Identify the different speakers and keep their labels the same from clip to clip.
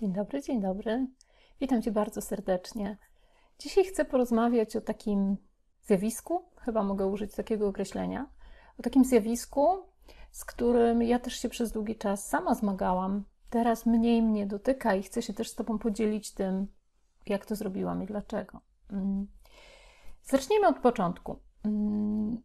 Speaker 1: Dzień dobry, dzień dobry. Witam Cię bardzo serdecznie. Dzisiaj chcę porozmawiać o takim zjawisku, chyba mogę użyć takiego określenia, o takim zjawisku, z którym ja też się przez długi czas sama zmagałam. Teraz mniej mnie dotyka i chcę się też z Tobą podzielić tym, jak to zrobiłam i dlaczego. Mm. Zacznijmy od początku. Mm.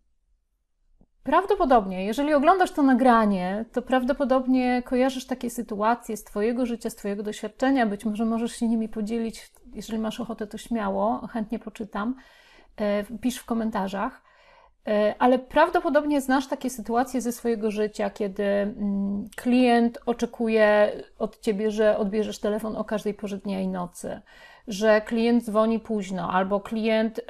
Speaker 1: Prawdopodobnie, jeżeli oglądasz to nagranie, to prawdopodobnie kojarzysz takie sytuacje z Twojego życia, z Twojego doświadczenia. Być może możesz się nimi podzielić. Jeżeli masz ochotę, to śmiało, chętnie poczytam. E, pisz w komentarzach. E, ale prawdopodobnie znasz takie sytuacje ze swojego życia, kiedy mm, klient oczekuje od ciebie, że odbierzesz telefon o każdej porze dnia i nocy, że klient dzwoni późno, albo klient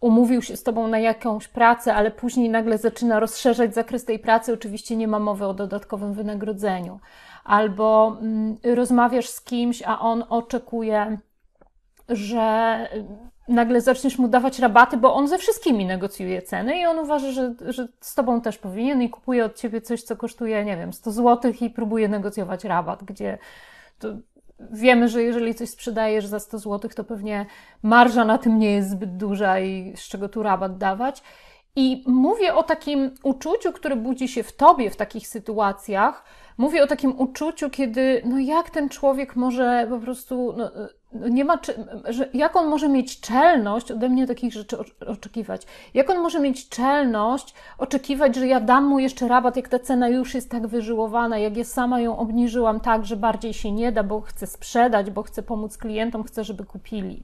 Speaker 1: umówił się z tobą na jakąś pracę, ale później nagle zaczyna rozszerzać zakres tej pracy, oczywiście nie ma mowy o dodatkowym wynagrodzeniu. Albo mm, rozmawiasz z kimś, a on oczekuje, że y, nagle zaczniesz mu dawać rabaty, bo on ze wszystkimi negocjuje ceny i on uważa, że, że z tobą też powinien i kupuje od ciebie coś, co kosztuje, nie wiem, 100 zł i próbuje negocjować rabat, gdzie to wiemy, że jeżeli coś sprzedajesz za 100 zł, to pewnie marża na tym nie jest zbyt duża i z czego tu rabat dawać. I mówię o takim uczuciu, które budzi się w tobie w takich sytuacjach. Mówię o takim uczuciu, kiedy no jak ten człowiek może po prostu no, no nie ma, że jak on może mieć czelność ode mnie takich rzeczy oczekiwać? Jak on może mieć czelność oczekiwać, że ja dam mu jeszcze rabat, jak ta cena już jest tak wyżyłowana, jak ja sama ją obniżyłam tak, że bardziej się nie da, bo chcę sprzedać, bo chcę pomóc klientom, chcę, żeby kupili.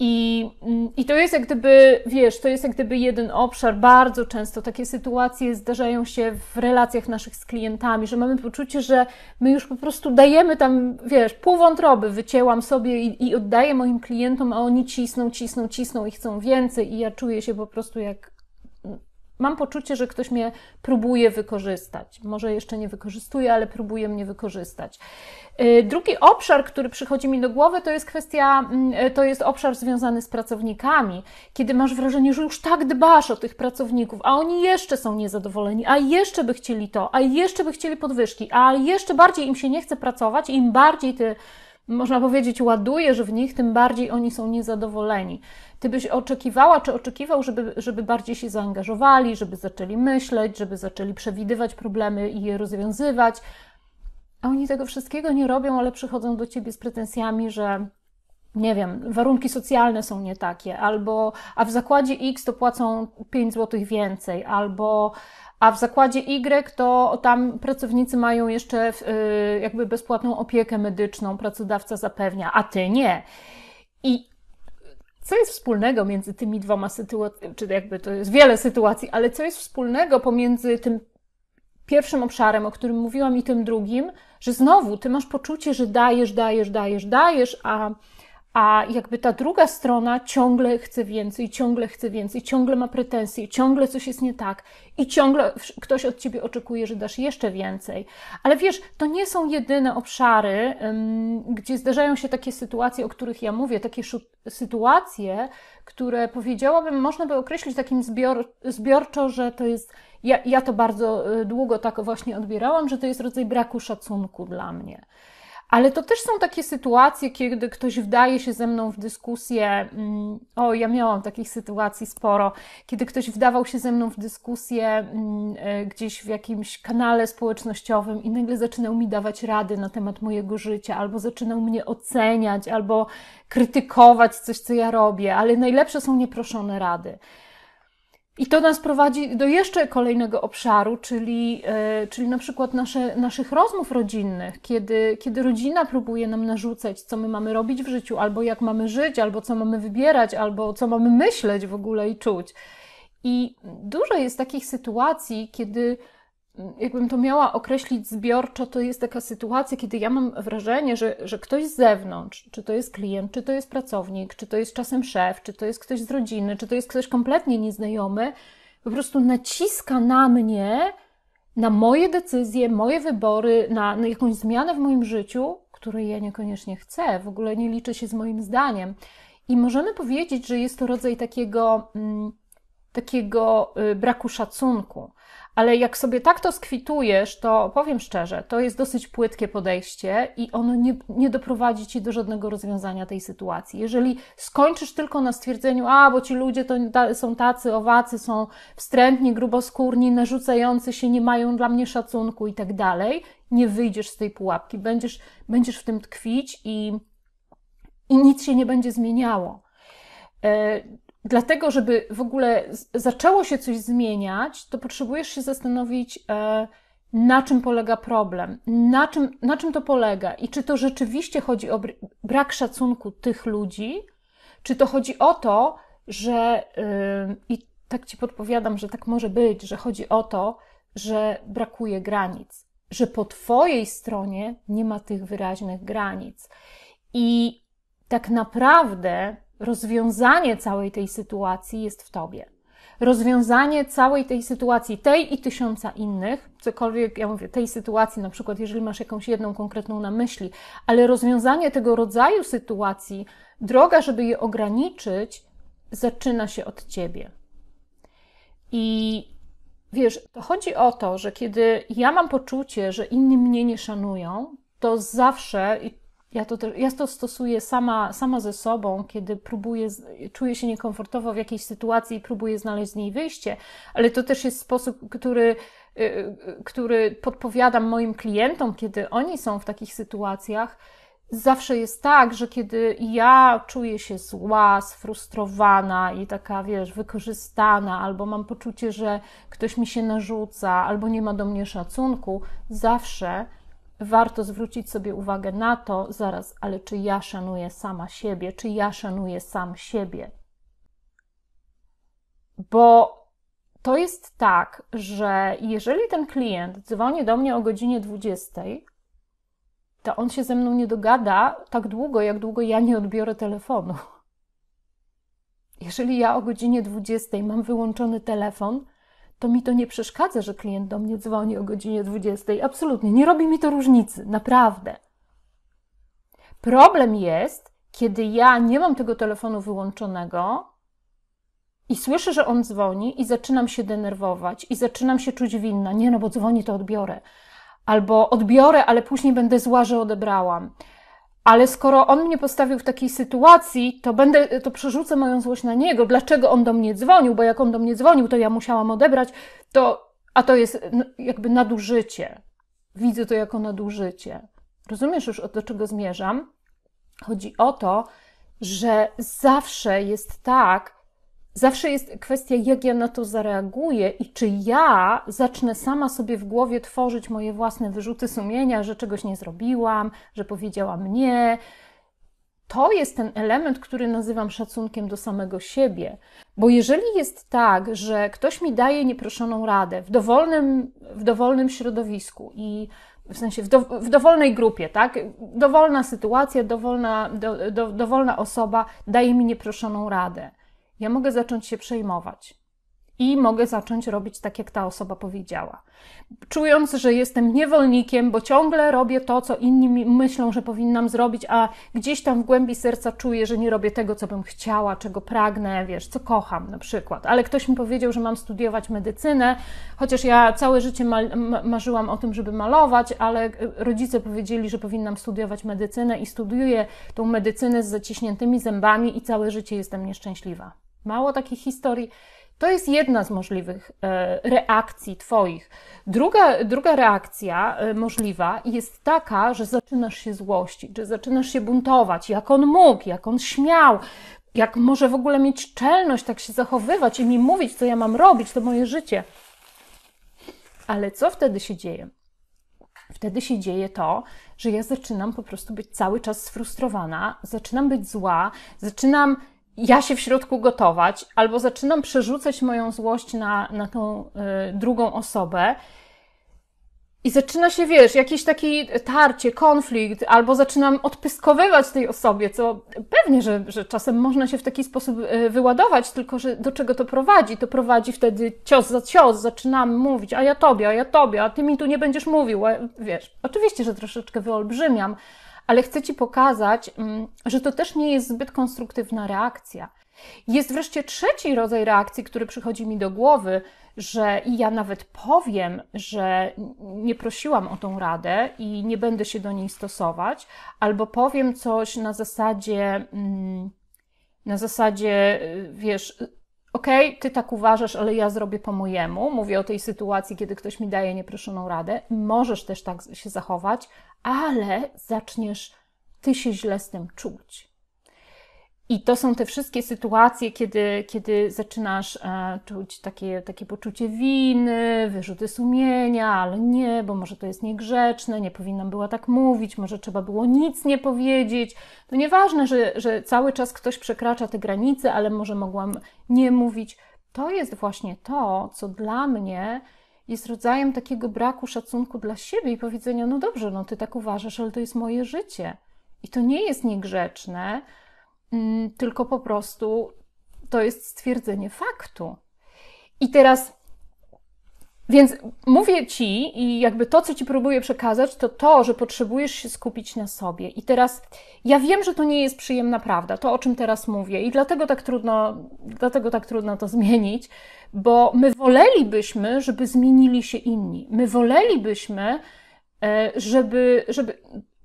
Speaker 1: I, mm, I to jest jak gdyby, wiesz, to jest jak gdyby jeden obszar. Bardzo często takie sytuacje zdarzają się w relacjach naszych z klientami, że mamy poczucie, że my już po prostu dajemy tam, wiesz, pół wątroby wycięłam sobie i, i oddaję moim klientom, a oni cisną, cisną, cisną i chcą więcej, i ja czuję się po prostu jak mam poczucie, że ktoś mnie próbuje wykorzystać. Może jeszcze nie wykorzystuje, ale próbuje mnie wykorzystać. Y, drugi obszar, który przychodzi mi do głowy, to jest kwestia, mm, y, to jest obszar związany z pracownikami. Kiedy masz wrażenie, że już tak dbasz o tych pracowników, a oni jeszcze są niezadowoleni, a jeszcze by chcieli to, a jeszcze by chcieli podwyżki, a jeszcze bardziej im się nie chce pracować, im bardziej ty, można powiedzieć, ładujesz w nich, tym bardziej oni są niezadowoleni. Ty byś oczekiwała, czy oczekiwał, żeby, żeby bardziej się zaangażowali, żeby zaczęli myśleć, żeby zaczęli przewidywać problemy i je rozwiązywać. A oni tego wszystkiego nie robią, ale przychodzą do ciebie z pretensjami, że nie wiem, warunki socjalne są nie takie, albo a w zakładzie X to płacą 5 zł więcej, albo a w zakładzie Y to tam pracownicy mają jeszcze e, jakby bezpłatną opiekę medyczną, pracodawca zapewnia, a ty nie. I co jest wspólnego między tymi dwoma sytuacjami, czy jakby to jest wiele sytuacji, ale co jest wspólnego pomiędzy tym pierwszym obszarem, o którym mówiłam, i tym drugim, że znowu ty masz poczucie, że dajesz, dajesz, dajesz, dajesz, a a jakby ta druga strona ciągle chce więcej, ciągle chce więcej, ciągle ma pretensje, ciągle coś jest nie tak i ciągle ktoś od ciebie oczekuje, że dasz jeszcze więcej. Ale wiesz, to nie są jedyne obszary, gdzie zdarzają się takie sytuacje, o których ja mówię, takie sytuacje, które powiedziałabym, można by określić takim zbior, zbiorczo, że to jest. Ja, ja to bardzo y, długo tak właśnie odbierałam, że to jest rodzaj braku szacunku dla mnie. Ale to też są takie sytuacje, kiedy ktoś wdaje się ze mną w dyskusję. Mm, o, ja miałam takich sytuacji sporo, kiedy ktoś wdawał się ze mną w dyskusję mm, e, gdzieś w jakimś kanale społecznościowym i nagle zaczynał mi dawać rady na temat mojego życia, albo zaczynał mnie oceniać, albo krytykować coś, co ja robię. Ale najlepsze są nieproszone rady. I to nas prowadzi do jeszcze kolejnego obszaru, czyli, e, czyli na przykład nasze, naszych rozmów rodzinnych, kiedy, kiedy rodzina próbuje nam narzucać, co my mamy robić w życiu, albo jak mamy żyć, albo co mamy wybierać, albo co mamy myśleć w ogóle i czuć. I dużo jest takich sytuacji, kiedy jakbym to miała określić zbiorczo, to jest taka sytuacja, kiedy ja mam wrażenie, że, że ktoś z zewnątrz, czy to jest klient, czy to jest pracownik, czy to jest czasem szef, czy to jest ktoś z rodziny, czy to jest ktoś kompletnie nieznajomy, po prostu naciska na mnie, na moje decyzje, moje wybory, na, na jakąś zmianę w moim życiu, której ja niekoniecznie chcę, w ogóle nie liczy się z moim zdaniem. I możemy powiedzieć, że jest to rodzaj takiego, mm, takiego y, braku szacunku ale jak sobie tak to skwitujesz, to powiem szczerze, to jest dosyć płytkie podejście i ono nie, nie doprowadzi ci do żadnego rozwiązania tej sytuacji. Jeżeli skończysz tylko na stwierdzeniu, a bo ci ludzie to są tacy, owacy, są wstrętni, gruboskórni, narzucający się, nie mają dla mnie szacunku i tak dalej, nie wyjdziesz z tej pułapki, będziesz, będziesz w tym tkwić i, i nic się nie będzie zmieniało. E, dlatego, żeby w ogóle zaczęło się coś zmieniać, to potrzebujesz się zastanowić, e, na czym polega problem, na czym, na czym to polega i czy to rzeczywiście chodzi o brak szacunku tych ludzi, czy to chodzi o to, że y, i tak ci podpowiadam, że tak może być, że chodzi o to, że brakuje granic, że po twojej stronie nie ma tych wyraźnych granic. I tak naprawdę Rozwiązanie całej tej sytuacji jest w tobie. Rozwiązanie całej tej sytuacji, tej i tysiąca innych, cokolwiek, ja mówię, tej sytuacji, na przykład, jeżeli masz jakąś jedną konkretną na myśli, ale rozwiązanie tego rodzaju sytuacji, droga, żeby je ograniczyć, zaczyna się od ciebie. I wiesz, to chodzi o to, że kiedy ja mam poczucie, że inni mnie nie szanują, to zawsze, i ja to, też, ja to stosuję sama, sama ze sobą, kiedy próbuję, czuję się niekomfortowo w jakiejś sytuacji i próbuję znaleźć z niej wyjście, ale to też jest sposób, który, y, y, który podpowiadam moim klientom, kiedy oni są w takich sytuacjach. Zawsze jest tak, że kiedy ja czuję się zła, sfrustrowana i taka, wiesz, wykorzystana, albo mam poczucie, że ktoś mi się narzuca, albo nie ma do mnie szacunku, zawsze warto zwrócić sobie uwagę na to, zaraz, ale czy ja szanuję sama siebie, czy ja szanuję sam siebie. Bo to jest tak, że jeżeli ten klient dzwoni do mnie o godzinie 20, to on się ze mną nie dogada tak długo, jak długo ja nie odbiorę telefonu. Jeżeli ja o godzinie 20 mam wyłączony telefon, to mi to nie przeszkadza, że klient do mnie dzwoni o godzinie 20. Absolutnie, nie robi mi to różnicy, naprawdę. Problem jest, kiedy ja nie mam tego telefonu wyłączonego i słyszę, że on dzwoni i zaczynam się denerwować i zaczynam się czuć winna. Nie, no bo dzwoni, to odbiorę. Albo odbiorę, ale później będę zła, że odebrałam ale skoro on mnie postawił w takiej sytuacji, to będę, to przerzucę moją złość na niego. Dlaczego on do mnie dzwonił? Bo jak on do mnie dzwonił, to ja musiałam odebrać. To, a to jest no, jakby nadużycie. Widzę to jako nadużycie. Rozumiesz już, do czego zmierzam? Chodzi o to, że zawsze jest tak, Zawsze jest kwestia, jak ja na to zareaguję i czy ja zacznę sama sobie w głowie tworzyć moje własne wyrzuty sumienia, że czegoś nie zrobiłam, że powiedziałam nie. To jest ten element, który nazywam szacunkiem do samego siebie. Bo jeżeli jest tak, że ktoś mi daje nieproszoną radę w dowolnym, w dowolnym środowisku i w sensie w, do, w, dowolnej grupie, tak? Dowolna sytuacja, dowolna, do, do, dowolna osoba daje mi nieproszoną radę ja mogę zacząć się przejmować. I mogę zacząć robić tak, jak ta osoba powiedziała. Czując, że jestem niewolnikiem, bo ciągle robię to, co inni myślą, że powinnam zrobić, a gdzieś tam w głębi serca czuję, że nie robię tego, co bym chciała, czego pragnę, wiesz, co kocham na przykład. Ale ktoś mi powiedział, że mam studiować medycynę, chociaż ja całe życie marzyłam o tym, żeby malować, ale y, rodzice powiedzieli, że powinnam studiować medycynę i studiuję tą medycynę z zaciśniętymi zębami i całe życie jestem nieszczęśliwa. Mało takich historii. To jest jedna z możliwych e, reakcji Twoich. Druga, druga reakcja e, możliwa jest taka, że zaczynasz się złościć, że zaczynasz się buntować, jak on mógł, jak on śmiał, jak może w ogóle mieć czelność tak się zachowywać i mi mówić, co ja mam robić, to moje życie. Ale co wtedy się dzieje? Wtedy się dzieje to, że ja zaczynam po prostu być cały czas sfrustrowana, zaczynam być zła, zaczynam ja się w środku gotować, albo zaczynam przerzucać moją złość na, na tą y, drugą osobę. I zaczyna się, wiesz, jakiś taki tarcie, konflikt, albo zaczynam odpyskowywać tej osobie, co pewnie, że, że czasem można się w taki sposób y, wyładować, tylko że do czego to prowadzi? To prowadzi wtedy cios za cios, zaczynam mówić, a ja tobie, a ja tobie, a ty mi tu nie będziesz mówił, wiesz. Oczywiście, że troszeczkę wyolbrzymiam, ale chcę Ci pokazać, mm, że to też nie jest zbyt konstruktywna reakcja. Jest wreszcie trzeci rodzaj reakcji, który przychodzi mi do głowy, że i ja nawet powiem, że nie prosiłam o tą radę i nie będę się do niej stosować, albo powiem coś na zasadzie, mm, na zasadzie, y, wiesz, okej, okay, ty tak uważasz, ale ja zrobię po mojemu. Mówię o tej sytuacji, kiedy ktoś mi daje nieproszoną radę. Możesz też tak się zachować, ale zaczniesz ty się źle z tym czuć. I to są te wszystkie sytuacje, kiedy, kiedy zaczynasz e, czuć takie, takie poczucie winy, wyrzuty sumienia, ale nie, bo może to jest niegrzeczne, nie powinnam była tak mówić, może trzeba było nic nie powiedzieć. To nieważne, że, że cały czas ktoś przekracza te granice, ale może mogłam nie mówić. To jest właśnie to, co dla mnie jest rodzajem takiego braku szacunku dla siebie i powiedzenia: No dobrze, no ty tak uważasz, ale to jest moje życie. I to nie jest niegrzeczne Mm, tylko po prostu to jest stwierdzenie faktu. I teraz, więc mówię ci, i jakby to, co ci próbuję przekazać, to to, że potrzebujesz się skupić na sobie. I teraz ja wiem, że to nie jest przyjemna prawda, to o czym teraz mówię, i dlatego tak trudno, dlatego tak trudno to zmienić, bo my wolelibyśmy, żeby zmienili się inni. My wolelibyśmy, e, żeby, żeby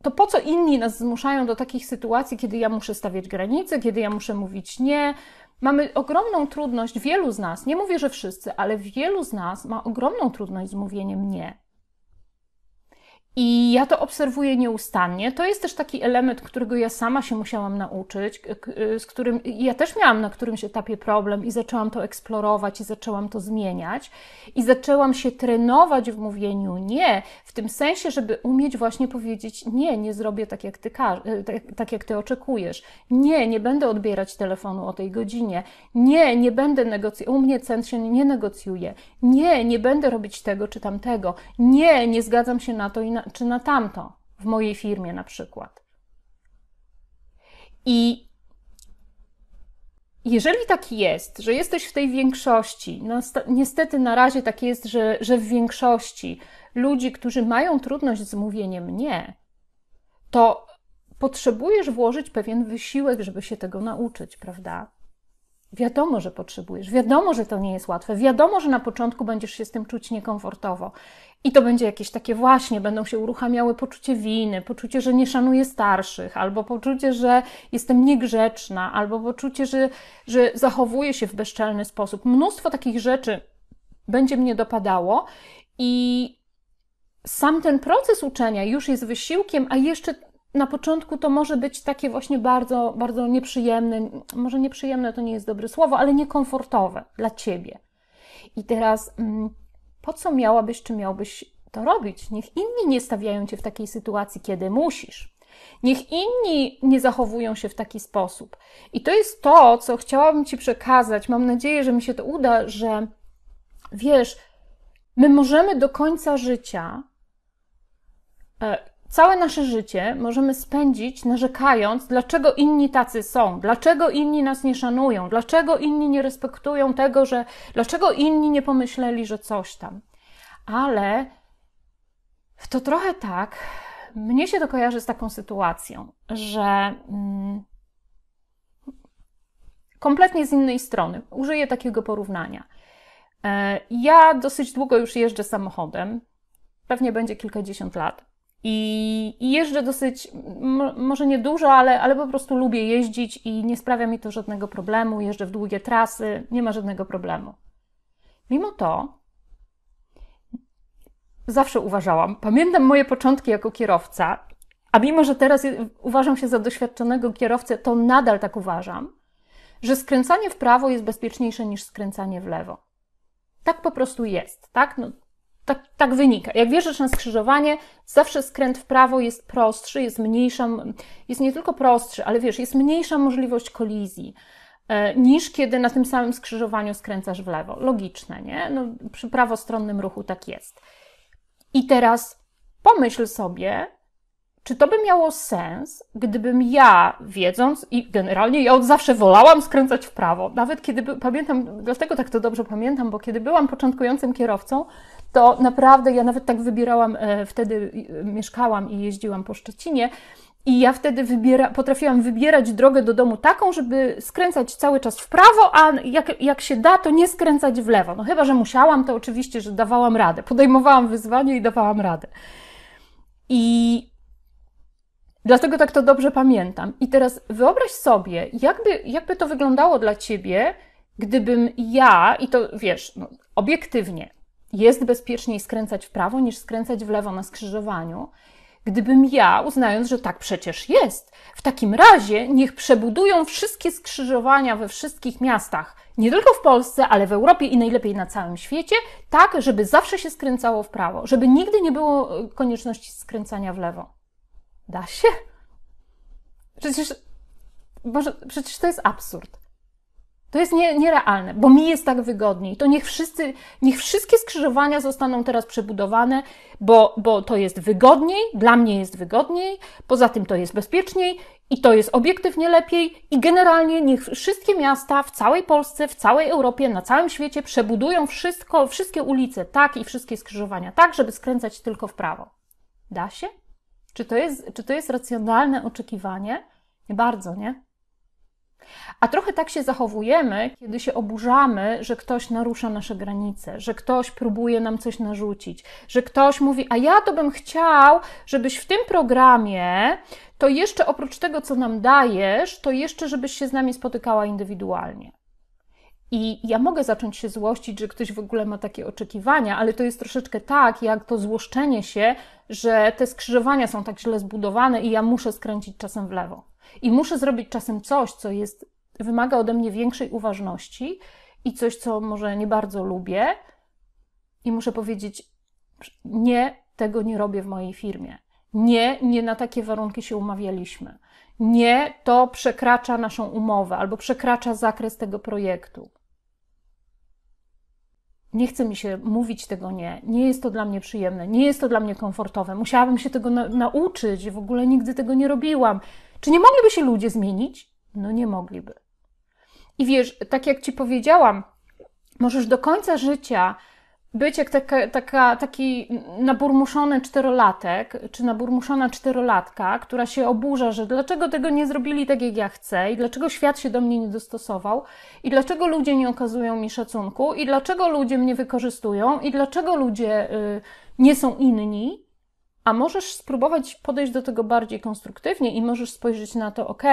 Speaker 1: to po co inni nas zmuszają do takich sytuacji, kiedy ja muszę stawiać granice, kiedy ja muszę mówić nie? Mamy ogromną trudność, wielu z nas, nie mówię, że wszyscy, ale wielu z nas ma ogromną trudność z mówieniem nie. I ja to obserwuję nieustannie. To jest też taki element, którego ja sama się musiałam nauczyć, z którym ja też miałam na którymś etapie problem i zaczęłam to eksplorować i zaczęłam to zmieniać i zaczęłam się trenować w mówieniu nie, w tym sensie, żeby umieć właśnie powiedzieć nie, nie zrobię tak jak ty, e, tak, tak, jak ty oczekujesz. Nie, nie będę odbierać telefonu o tej godzinie. Nie, nie będę negocjować. U mnie cen się nie negocjuje. Nie, nie będę robić tego czy tamtego. Nie, nie zgadzam się na to i na czy na tamto w mojej firmie na przykład. I jeżeli tak jest, że jesteś w tej większości, no, niestety na razie tak jest, że, że w większości ludzi, którzy mają trudność z mówieniem nie, to potrzebujesz włożyć pewien wysiłek, żeby się tego nauczyć, prawda? Wiadomo, że potrzebujesz, wiadomo, że to nie jest łatwe, wiadomo, że na początku będziesz się z tym czuć niekomfortowo. I to będzie jakieś takie właśnie, będą się uruchamiały poczucie winy, poczucie, że nie szanuję starszych, albo poczucie, że jestem niegrzeczna, albo poczucie, że, że zachowuję się w bezczelny sposób. Mnóstwo takich rzeczy będzie mnie dopadało i sam ten proces uczenia już jest wysiłkiem, a jeszcze na początku to może być takie właśnie bardzo, bardzo nieprzyjemne, może nieprzyjemne to nie jest dobre słowo, ale niekomfortowe dla ciebie. I teraz, mm, po co miałabyś, czy miałbyś to robić? Niech inni nie stawiają cię w takiej sytuacji, kiedy musisz. Niech inni nie zachowują się w taki sposób. I to jest to, co chciałabym ci przekazać. Mam nadzieję, że mi się to uda, że wiesz, my możemy do końca życia e, Całe nasze życie możemy spędzić narzekając, dlaczego inni tacy są, dlaczego inni nas nie szanują, dlaczego inni nie respektują tego, że dlaczego inni nie pomyśleli, że coś tam. Ale to trochę tak, mnie się to kojarzy z taką sytuacją, że mm, kompletnie z innej strony użyję takiego porównania. E, ja dosyć długo już jeżdżę samochodem, pewnie będzie kilkadziesiąt lat. I, i jeżdżę dosyć, może nie dużo, ale, ale po prostu lubię jeździć i nie sprawia mi to żadnego problemu. Jeżdżę w długie trasy, nie ma żadnego problemu. Mimo to zawsze uważałam, pamiętam moje początki jako kierowca, a mimo że teraz uważam się za doświadczonego kierowcę, to nadal tak uważam, że skręcanie w prawo jest bezpieczniejsze niż skręcanie w lewo. Tak po prostu jest, tak? No, tak, tak wynika. Jak wjeżdżasz na skrzyżowanie, zawsze skręt w prawo jest prostszy, jest mniejsza, jest nie tylko prostszy, ale wiesz, jest mniejsza możliwość kolizji e, niż kiedy na tym samym skrzyżowaniu skręcasz w lewo. Logiczne, nie? No, przy prawostronnym ruchu tak jest. I teraz pomyśl sobie, czy to by miało sens, gdybym ja, wiedząc, i generalnie ja od zawsze wolałam skręcać w prawo, nawet kiedy, pamiętam, dlatego tak to dobrze pamiętam, bo kiedy byłam początkującym kierowcą, to naprawdę ja nawet tak wybierałam, e, wtedy mieszkałam i jeździłam po Szczecinie. I ja wtedy wybiera, potrafiłam wybierać drogę do domu taką, żeby skręcać cały czas w prawo, a jak, jak się da, to nie skręcać w lewo. No chyba, że musiałam, to oczywiście, że dawałam radę. Podejmowałam wyzwanie i dawałam radę. I dlatego tak to dobrze pamiętam. I teraz wyobraź sobie, jakby, jakby to wyglądało dla ciebie, gdybym ja, i to wiesz, no, obiektywnie, jest bezpieczniej skręcać w prawo niż skręcać w lewo na skrzyżowaniu. Gdybym ja, uznając, że tak przecież jest, w takim razie niech przebudują wszystkie skrzyżowania we wszystkich miastach, nie tylko w Polsce, ale w Europie i najlepiej na całym świecie, tak, żeby zawsze się skręcało w prawo, żeby nigdy nie było e, konieczności skręcania w lewo. Da się? Przecież, Boże, przecież to jest absurd. To jest nie, nierealne, bo mi jest tak wygodniej. To niech, wszyscy, niech wszystkie skrzyżowania zostaną teraz przebudowane, bo, bo to jest wygodniej, dla mnie jest wygodniej, poza tym to jest bezpieczniej i to jest obiektywnie lepiej. I generalnie niech wszystkie miasta w całej Polsce, w całej Europie, na całym świecie przebudują wszystko, wszystkie ulice tak i wszystkie skrzyżowania tak, żeby skręcać tylko w prawo. Da się? Czy to jest, czy to jest racjonalne oczekiwanie? Nie bardzo, nie? A trochę tak się zachowujemy, kiedy się oburzamy, że ktoś narusza nasze granice, że ktoś próbuje nam coś narzucić, że ktoś mówi: A ja to bym chciał, żebyś w tym programie, to jeszcze oprócz tego, co nam dajesz, to jeszcze, żebyś się z nami spotykała indywidualnie. I ja mogę zacząć się złościć, że ktoś w ogóle ma takie oczekiwania, ale to jest troszeczkę tak, jak to złoszczenie się, że te skrzyżowania są tak źle zbudowane i ja muszę skręcić czasem w lewo. I muszę zrobić czasem coś, co jest, wymaga ode mnie większej uważności i coś, co może nie bardzo lubię, i muszę powiedzieć: Nie, tego nie robię w mojej firmie. Nie, nie na takie warunki się umawialiśmy. Nie, to przekracza naszą umowę albo przekracza zakres tego projektu. Nie chce mi się mówić tego nie, nie jest to dla mnie przyjemne, nie jest to dla mnie komfortowe, musiałabym się tego na nauczyć, w ogóle nigdy tego nie robiłam. Czy nie mogliby się ludzie zmienić? No nie mogliby. I wiesz, tak jak ci powiedziałam, możesz do końca życia być jak taka, taka, taki naburmuszony czterolatek, czy naburmuszona czterolatka, która się oburza, że dlaczego tego nie zrobili tak, jak ja chcę, i dlaczego świat się do mnie nie dostosował, i dlaczego ludzie nie okazują mi szacunku, i dlaczego ludzie mnie wykorzystują, i dlaczego ludzie y, nie są inni, a możesz spróbować podejść do tego bardziej konstruktywnie i możesz spojrzeć na to, ok,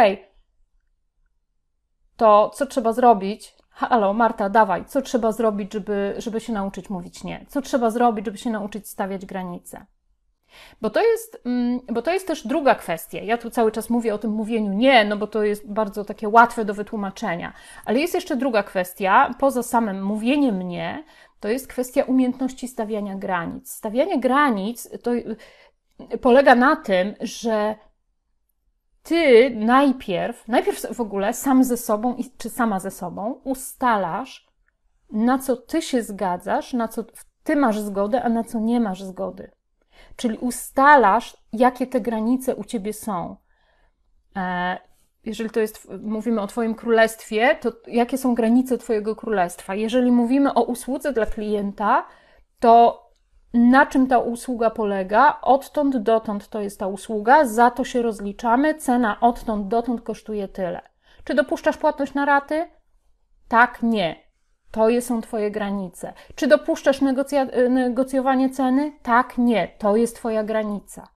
Speaker 1: to co trzeba zrobić? Halo, Marta, dawaj, co trzeba zrobić, żeby, żeby się nauczyć mówić nie? Co trzeba zrobić, żeby się nauczyć stawiać granice? Bo to, jest, mm, bo to jest też druga kwestia. Ja tu cały czas mówię o tym mówieniu nie, no bo to jest bardzo takie łatwe do wytłumaczenia. Ale jest jeszcze druga kwestia, poza samym mówieniem nie, to jest kwestia umiejętności stawiania granic. Stawianie granic to polega na tym, że ty najpierw, najpierw w ogóle sam ze sobą czy sama ze sobą ustalasz, na co ty się zgadzasz, na co ty masz zgodę, a na co nie masz zgody. Czyli ustalasz, jakie te granice u ciebie są. E, jeżeli to jest, mówimy o Twoim królestwie, to jakie są granice Twojego królestwa? Jeżeli mówimy o usłudze dla klienta, to na czym ta usługa polega, odtąd dotąd to jest ta usługa, za to się rozliczamy, cena odtąd dotąd kosztuje tyle. Czy dopuszczasz płatność na raty? Tak, nie. To są Twoje granice. Czy dopuszczasz negocja- negocjowanie ceny? Tak, nie. To jest Twoja granica.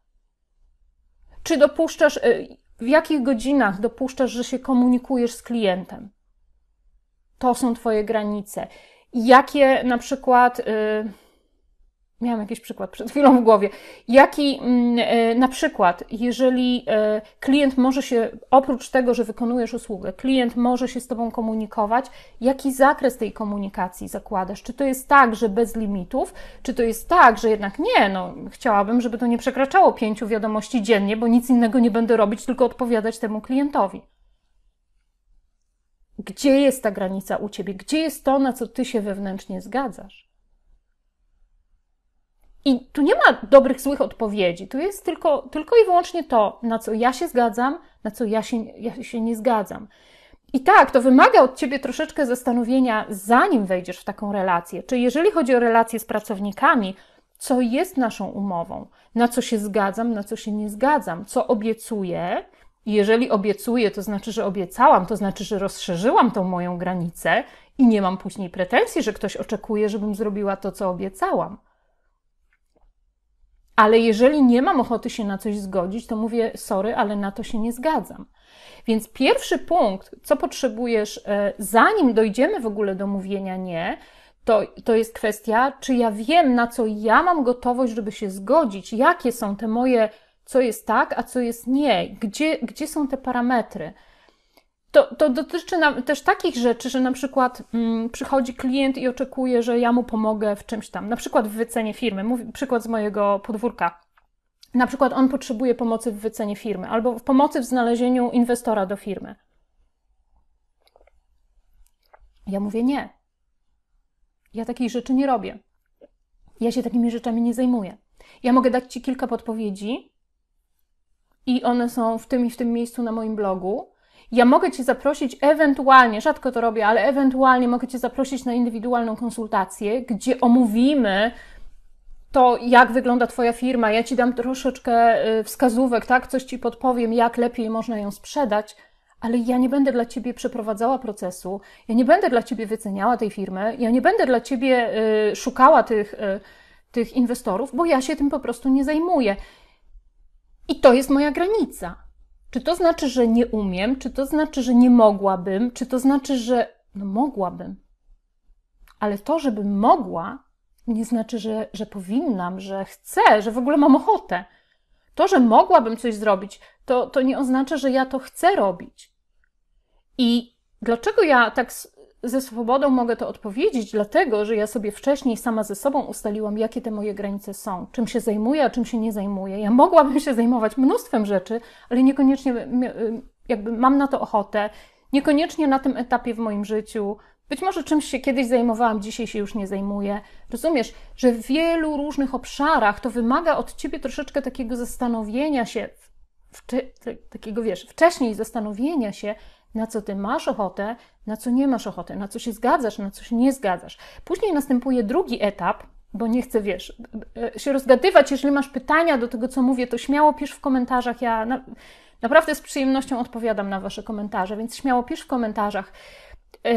Speaker 1: Czy dopuszczasz, y, w jakich godzinach dopuszczasz, że się komunikujesz z klientem? To są Twoje granice. Jakie na przykład. Yy, Miałam jakiś przykład przed chwilą w głowie. Jaki mm, e, na przykład, jeżeli e, klient może się, oprócz tego, że wykonujesz usługę, klient może się z Tobą komunikować, jaki zakres tej komunikacji zakładasz? Czy to jest tak, że bez limitów, czy to jest tak, że jednak nie, no chciałabym, żeby to nie przekraczało pięciu wiadomości dziennie, bo nic innego nie będę robić, tylko odpowiadać temu klientowi gdzie jest ta granica u ciebie, gdzie jest to, na co ty się wewnętrznie zgadzasz. I tu nie ma dobrych, złych odpowiedzi. Tu jest tylko, tylko i wyłącznie to, na co ja się zgadzam, na co ja się, ja się nie zgadzam. I tak, to wymaga od ciebie troszeczkę zastanowienia, zanim wejdziesz w taką relację. Czy jeżeli chodzi o relacje z pracownikami, co jest naszą umową, na co się zgadzam, na co się nie zgadzam, co obiecuję. Jeżeli obiecuję, to znaczy, że obiecałam, to znaczy, że rozszerzyłam tą moją granicę i nie mam później pretensji, że ktoś oczekuje, żebym zrobiła to, co obiecałam. Ale jeżeli nie mam ochoty się na coś zgodzić, to mówię sorry, ale na to się nie zgadzam. Więc pierwszy punkt, co potrzebujesz, e, zanim dojdziemy w ogóle do mówienia nie, to, to jest kwestia, czy ja wiem, na co ja mam gotowość, żeby się zgodzić, jakie są te moje, co jest tak, a co jest nie, gdzie, gdzie są te parametry. To, to dotyczy też takich rzeczy, że na przykład mm, przychodzi klient i oczekuje, że ja mu pomogę w czymś tam, na przykład w wycenie firmy. Mówi, przykład z mojego podwórka. Na przykład on potrzebuje pomocy w wycenie firmy albo w pomocy w znalezieniu inwestora do firmy. Ja mówię nie. Ja takich rzeczy nie robię. Ja się takimi rzeczami nie zajmuję. Ja mogę dać Ci kilka podpowiedzi i one są w tym i w tym miejscu na moim blogu, ja mogę Cię zaprosić ewentualnie, rzadko to robię, ale ewentualnie mogę Cię zaprosić na indywidualną konsultację, gdzie omówimy to, jak wygląda Twoja firma. Ja Ci dam troszeczkę y, wskazówek, tak? Coś Ci podpowiem, jak lepiej można ją sprzedać, ale ja nie będę dla Ciebie przeprowadzała procesu, ja nie będę dla Ciebie wyceniała tej firmy, ja nie będę dla Ciebie y, szukała tych, y, tych inwestorów, bo ja się tym po prostu nie zajmuję. I to jest moja granica. Czy to znaczy, że nie umiem? Czy to znaczy, że nie mogłabym? Czy to znaczy, że no mogłabym? Ale to, żebym mogła, nie znaczy, że, że powinnam, że chcę, że w ogóle mam ochotę. To, że mogłabym coś zrobić, to, to nie oznacza, że ja to chcę robić. I dlaczego ja tak ze swobodą mogę to odpowiedzieć, dlatego że ja sobie wcześniej sama ze sobą ustaliłam, jakie te moje granice są, czym się zajmuję, a czym się nie zajmuję. Ja mogłabym się zajmować mnóstwem rzeczy, ale niekoniecznie jakby mam na to ochotę, niekoniecznie na tym etapie w moim życiu. Być może czymś się kiedyś zajmowałam, dzisiaj się już nie zajmuję. Rozumiesz, że w wielu różnych obszarach to wymaga od ciebie troszeczkę takiego zastanowienia się, takiego wiesz, wcześniej zastanowienia się, na co ty masz ochotę, na co nie masz ochotę, na co się zgadzasz, na co się nie zgadzasz. Później następuje drugi etap, bo nie chcę, wiesz, e, się rozgadywać. Jeżeli masz pytania do tego, co mówię, to śmiało pisz w komentarzach. Ja na, naprawdę z przyjemnością odpowiadam na Wasze komentarze, więc śmiało pisz w komentarzach. Yy,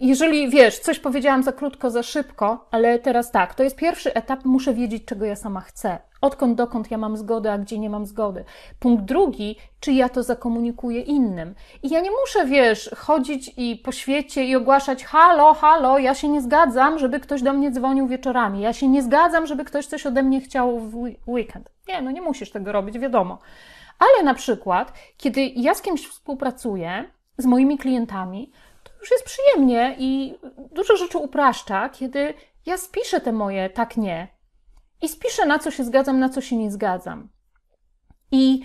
Speaker 1: jeżeli wiesz, coś powiedziałam za krótko, za szybko, ale teraz tak, to jest pierwszy etap, muszę wiedzieć, czego ja sama chcę. Odkąd dokąd ja mam zgodę, a gdzie nie mam zgody. Punkt drugi, czy ja to zakomunikuję innym. I ja nie muszę, wiesz, chodzić i po świecie i ogłaszać halo, halo, ja się nie zgadzam, żeby ktoś do mnie dzwonił wieczorami. Ja się nie zgadzam, żeby ktoś coś ode mnie chciał w weekend. Nie, no nie musisz tego robić, wiadomo. Ale na przykład, kiedy ja z kimś współpracuję, z moimi klientami, już jest przyjemnie i dużo rzeczy upraszcza, kiedy ja spiszę te moje tak nie i spiszę na co się zgadzam, na co się nie zgadzam. I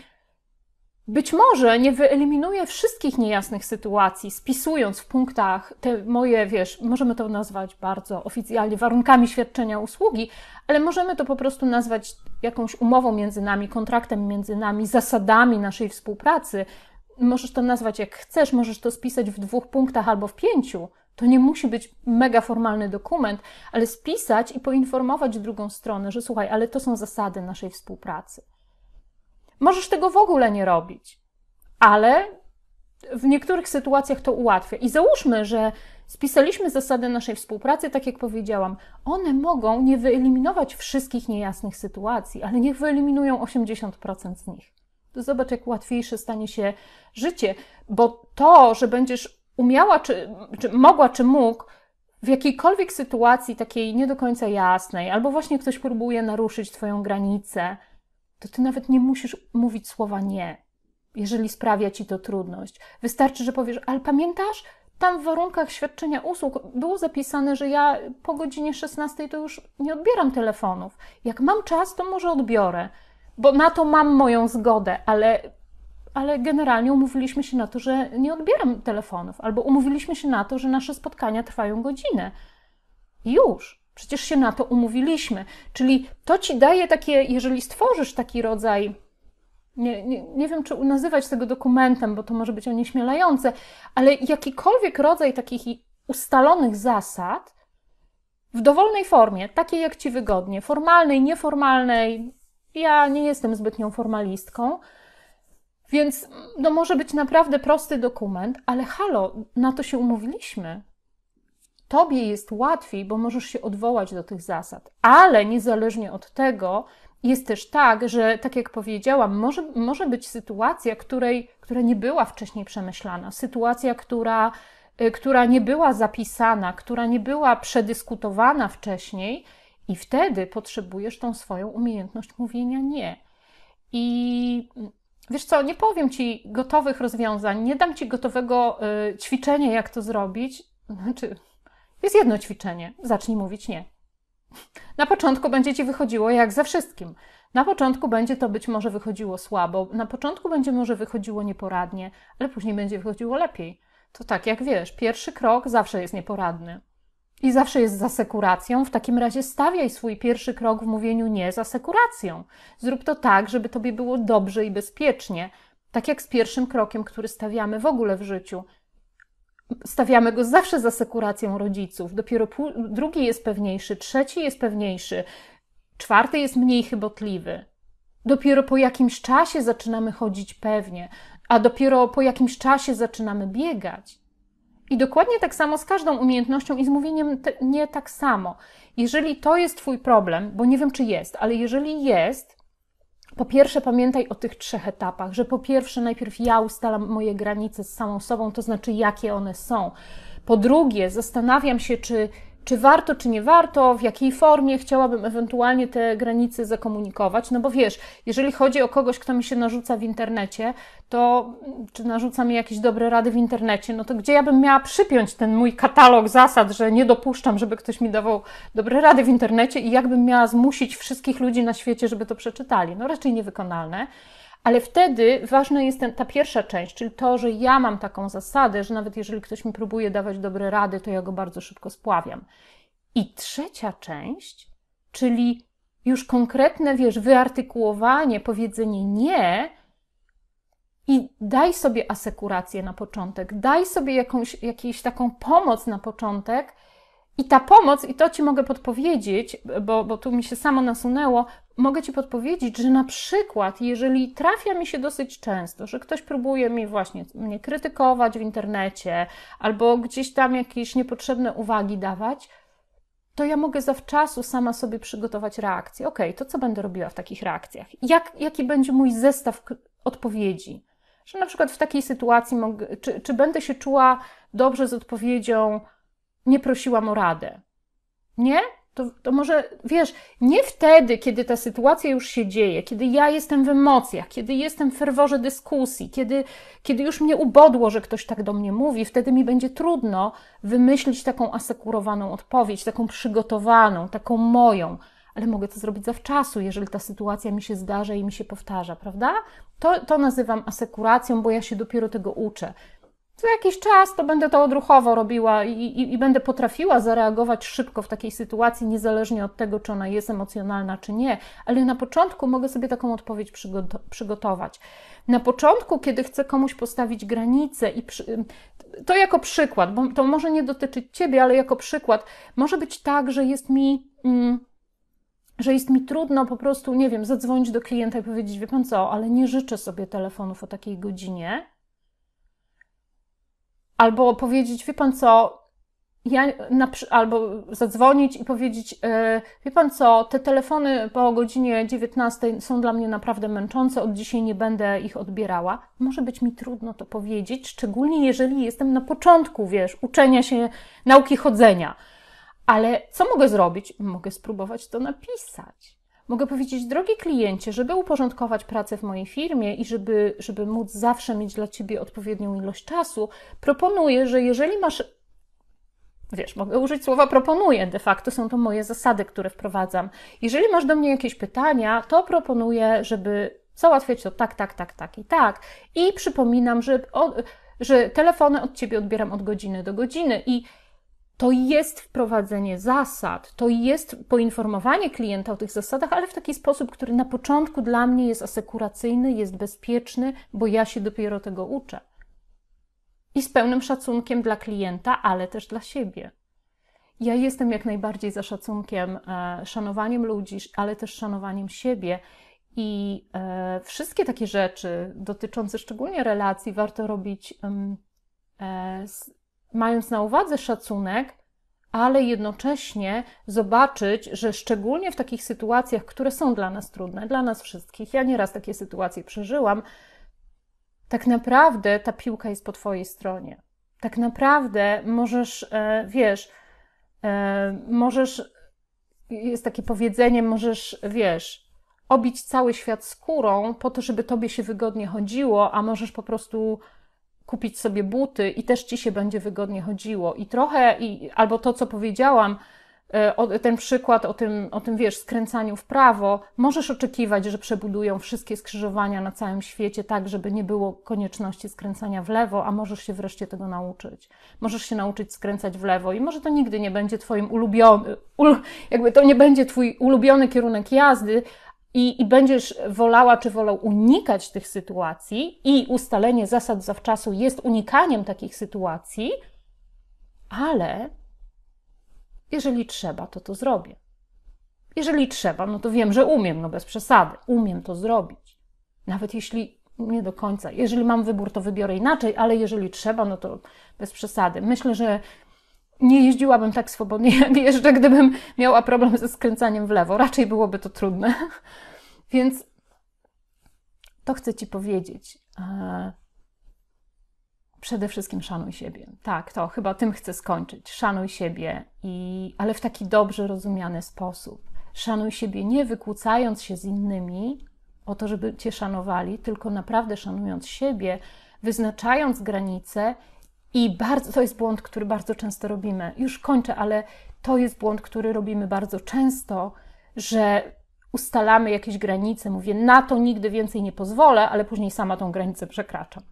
Speaker 1: być może nie wyeliminuję wszystkich niejasnych sytuacji, spisując w punktach te moje, wiesz, możemy to nazwać bardzo oficjalnie warunkami świadczenia usługi, ale możemy to po prostu nazwać jakąś umową między nami, kontraktem między nami, zasadami naszej współpracy, możesz to nazwać jak chcesz, możesz to spisać w dwóch punktach albo w pięciu. To nie musi być mega formalny dokument, ale spisać i poinformować drugą stronę, że słuchaj, ale to są zasady naszej współpracy. Możesz tego w ogóle nie robić, ale w niektórych sytuacjach to ułatwia. I załóżmy, że spisaliśmy zasady naszej współpracy, tak jak powiedziałam. One mogą nie wyeliminować wszystkich niejasnych sytuacji, ale niech wyeliminują 80% z nich. Zobacz, jak łatwiejsze stanie się życie, bo to, że będziesz umiała, czy, czy mogła, czy mógł w jakiejkolwiek sytuacji takiej nie do końca jasnej, albo właśnie ktoś próbuje naruszyć Twoją granicę, to Ty nawet nie musisz mówić słowa nie, jeżeli sprawia Ci to trudność. Wystarczy, że powiesz, ale pamiętasz, tam w warunkach świadczenia usług było zapisane, że ja po godzinie 16 to już nie odbieram telefonów. Jak mam czas, to może odbiorę bo na to mam moją zgodę, ale, ale generalnie umówiliśmy się na to, że nie odbieram telefonów, albo umówiliśmy się na to, że nasze spotkania trwają godzinę. Już. Przecież się na to umówiliśmy. Czyli to ci daje takie, jeżeli stworzysz taki rodzaj, nie, nie, nie wiem czy nazywać tego dokumentem, bo to może być onieśmielające, ale jakikolwiek rodzaj takich ustalonych zasad w dowolnej formie, takiej jak ci wygodnie, formalnej, nieformalnej, ja nie jestem zbytnią formalistką, więc no może być naprawdę prosty dokument, ale halo, na to się umówiliśmy. Tobie jest łatwiej, bo możesz się odwołać do tych zasad, ale niezależnie od tego, jest też tak, że tak jak powiedziałam, może, może być sytuacja, której, która nie była wcześniej przemyślana, sytuacja, która, y, która nie była zapisana, która nie była przedyskutowana wcześniej i wtedy potrzebujesz tą swoją umiejętność mówienia nie. I mm, wiesz co, nie powiem ci gotowych rozwiązań, nie dam ci gotowego y, ćwiczenia, jak to zrobić. Znaczy, jest jedno ćwiczenie: zacznij mówić nie. Na początku będzie ci wychodziło jak za wszystkim. Na początku będzie to być może wychodziło słabo, na początku będzie może wychodziło nieporadnie, ale później będzie wychodziło lepiej. To tak jak wiesz, pierwszy krok zawsze jest nieporadny i zawsze jest za sekuracją, w takim razie stawiaj swój pierwszy krok w mówieniu nie za sekuracją. Zrób to tak, żeby tobie było dobrze i bezpiecznie. Tak jak z pierwszym krokiem, który stawiamy w ogóle w życiu. Stawiamy go zawsze za sekuracją rodziców. Dopiero drugi jest pewniejszy, trzeci jest pewniejszy, czwarty jest mniej chybotliwy. Dopiero po jakimś czasie zaczynamy chodzić pewnie, a dopiero po jakimś czasie zaczynamy biegać. I dokładnie tak samo z każdą umiejętnością i z mówieniem nie tak samo. Jeżeli to jest Twój problem, bo nie wiem, czy jest, ale jeżeli jest, po pierwsze, pamiętaj o tych trzech etapach, że po pierwsze, najpierw ja ustalam moje granice z samą sobą, to znaczy jakie one są. Po drugie, zastanawiam się, czy czy warto, czy nie warto, w jakiej formie chciałabym ewentualnie te granice zakomunikować. No bo wiesz, jeżeli chodzi o kogoś, kto mi się narzuca w internecie, to czy narzuca mi jakieś dobre rady w internecie, no to gdzie ja bym miała przypiąć ten mój katalog zasad, że nie dopuszczam, żeby ktoś mi dawał dobre rady w internecie i jakbym miała zmusić wszystkich ludzi na świecie, żeby to przeczytali? No raczej niewykonalne. Ale wtedy ważna jest ten, ta pierwsza część, czyli to, że ja mam taką zasadę, że nawet jeżeli ktoś mi próbuje dawać dobre rady, to ja go bardzo szybko spławiam. I trzecia część, czyli już konkretne, wiesz, wyartykułowanie, powiedzenie nie, i daj sobie asekurację na początek, daj sobie jakąś, jakąś taką pomoc na początek. I ta pomoc, i to Ci mogę podpowiedzieć, bo, bo tu mi się samo nasunęło, mogę Ci podpowiedzieć, że na przykład, jeżeli trafia mi się dosyć często, że ktoś próbuje mi właśnie mnie krytykować w internecie albo gdzieś tam jakieś niepotrzebne uwagi dawać, to ja mogę zawczasu sama sobie przygotować reakcję. Ok, to co będę robiła w takich reakcjach? Jak, jaki będzie mój zestaw odpowiedzi? Że na przykład w takiej sytuacji, mogę, czy, czy będę się czuła dobrze z odpowiedzią, nie prosiłam o radę? Nie? to, to może wiesz, nie wtedy, kiedy ta sytuacja już się dzieje, kiedy ja jestem w emocjach, kiedy jestem w ferworze dyskusji, kiedy, kiedy już mnie ubodło, że ktoś tak do mnie mówi, wtedy mi będzie trudno wymyślić taką asekurowaną odpowiedź, taką przygotowaną, taką moją. Ale mogę to zrobić zawczasu, jeżeli ta sytuacja mi się zdarza i mi się powtarza, prawda? To, to nazywam asekuracją, bo ja się dopiero tego uczę co jakiś czas to będę to odruchowo robiła i, i, i, będę potrafiła zareagować szybko w takiej sytuacji, niezależnie od tego, czy ona jest emocjonalna, czy nie, ale na początku mogę sobie taką odpowiedź przygotować. Na początku, kiedy chcę komuś postawić granicę, i przy, to jako przykład, bo to może nie dotyczyć ciebie, ale jako przykład, może być tak, że jest mi. Mm, że jest mi trudno po prostu, nie wiem, zadzwonić do klienta i powiedzieć, wie pan co, ale nie życzę sobie telefonów o takiej godzinie, albo powiedzieć, wie pan co, ja na, albo zadzwonić i powiedzieć, y, wie pan co, te telefony po godzinie 19 są dla mnie naprawdę męczące, od dzisiaj nie będę ich odbierała. Może być mi trudno to powiedzieć, szczególnie jeżeli jestem na początku, wiesz, uczenia się nauki chodzenia. Ale co mogę zrobić? Mogę spróbować to napisać mogę powiedzieć, drogi kliencie, żeby uporządkować pracę w mojej firmie i żeby, żeby móc zawsze mieć dla ciebie odpowiednią ilość czasu, proponuję, że jeżeli masz wiesz, mogę użyć słowa proponuję, de facto są to moje zasady, które wprowadzam. Jeżeli masz do mnie jakieś pytania, to proponuję, żeby załatwiać to tak, tak, tak, tak i tak. I przypominam, że, o, że telefony od ciebie odbieram od godziny do godziny i to jest wprowadzenie zasad, to jest poinformowanie klienta o tych zasadach, ale w taki sposób, który na początku dla mnie jest asekuracyjny, jest bezpieczny, bo ja się dopiero tego uczę. I z pełnym szacunkiem dla klienta, ale też dla siebie. Ja jestem jak najbardziej za szacunkiem, e, szanowaniem ludzi, ale też szanowaniem siebie. I e, wszystkie takie rzeczy dotyczące szczególnie relacji warto robić e, mając na uwadze szacunek, ale jednocześnie zobaczyć, że szczególnie w takich sytuacjach, które są dla nas trudne, dla nas wszystkich, ja nieraz takie sytuacje przeżyłam, tak naprawdę ta piłka jest po Twojej stronie. Tak naprawdę możesz, e, wiesz, e, możesz, jest takie powiedzenie, możesz, wiesz, obić cały świat skórą po to, żeby Tobie się wygodnie chodziło, a możesz po prostu kupić sobie buty i też ci się będzie wygodnie chodziło. I trochę, i, albo to, co powiedziałam, e, ten przykład o tym, o tym, wiesz, skręcaniu w prawo, możesz oczekiwać, że przebudują wszystkie skrzyżowania na całym świecie tak, żeby nie było konieczności skręcania w lewo, a możesz się wreszcie tego nauczyć. Możesz się nauczyć skręcać w lewo i może to nigdy nie będzie twoim ulubionym, ul, jakby to nie będzie twój ulubiony kierunek jazdy, i, i będziesz wolała czy wolał unikać tych sytuacji, i ustalenie zasad zawczasu jest unikaniem takich sytuacji, ale jeżeli trzeba, to to zrobię. Jeżeli trzeba, no to wiem, że umiem, no bez przesady, umiem to zrobić. Nawet jeśli nie do końca. Jeżeli mam wybór, to wybiorę inaczej, ale jeżeli trzeba, no to bez przesady. Myślę, że nie jeździłabym tak swobodnie, jak jeżdżę, gdybym miała problem ze skręcaniem w lewo. Raczej byłoby to trudne. Więc to chcę Ci powiedzieć. E, przede wszystkim szanuj siebie. Tak, to chyba tym chcę skończyć. Szanuj siebie, i, ale w taki dobrze rozumiany sposób. Szanuj siebie nie wykłócając się z innymi o to, żeby Cię szanowali, tylko naprawdę szanując siebie, wyznaczając granice i bardzo, to jest błąd, który bardzo często robimy. Już kończę, ale to jest błąd, który robimy bardzo często, że ustalamy jakieś granice. Mówię, na to nigdy więcej nie pozwolę, ale później sama tą granicę przekraczam.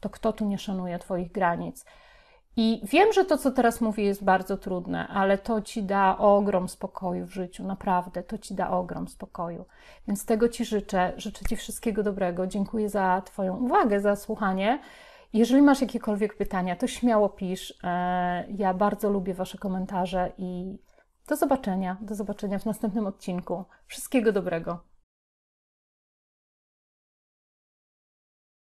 Speaker 1: To kto tu nie szanuje Twoich granic? I wiem, że to, co teraz mówię, jest bardzo trudne, ale to ci da ogrom spokoju w życiu, naprawdę, to ci da ogrom spokoju. Więc tego ci życzę, życzę ci wszystkiego dobrego. Dziękuję za Twoją uwagę, za słuchanie. Jeżeli masz jakiekolwiek pytania, to śmiało pisz. E, ja bardzo lubię Wasze komentarze i do zobaczenia. Do zobaczenia w następnym odcinku. Wszystkiego dobrego.